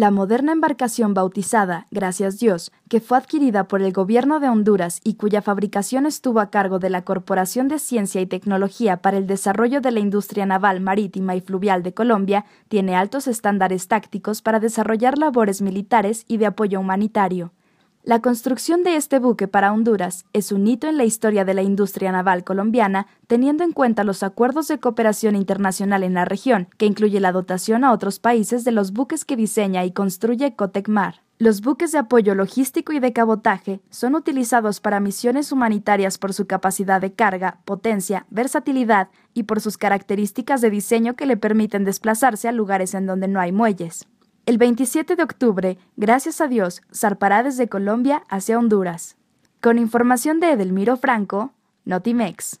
La moderna embarcación bautizada Gracias Dios, que fue adquirida por el gobierno de Honduras y cuya fabricación estuvo a cargo de la Corporación de Ciencia y Tecnología para el Desarrollo de la Industria Naval, Marítima y Fluvial de Colombia, tiene altos estándares tácticos para desarrollar labores militares y de apoyo humanitario. La construcción de este buque para Honduras es un hito en la historia de la industria naval colombiana, teniendo en cuenta los acuerdos de cooperación internacional en la región, que incluye la dotación a otros países de los buques que diseña y construye Cotecmar. Los buques de apoyo logístico y de cabotaje son utilizados para misiones humanitarias por su capacidad de carga, potencia, versatilidad y por sus características de diseño que le permiten desplazarse a lugares en donde no hay muelles. El 27 de octubre, gracias a Dios, zarpará desde Colombia hacia Honduras. Con información de Edelmiro Franco, Notimex.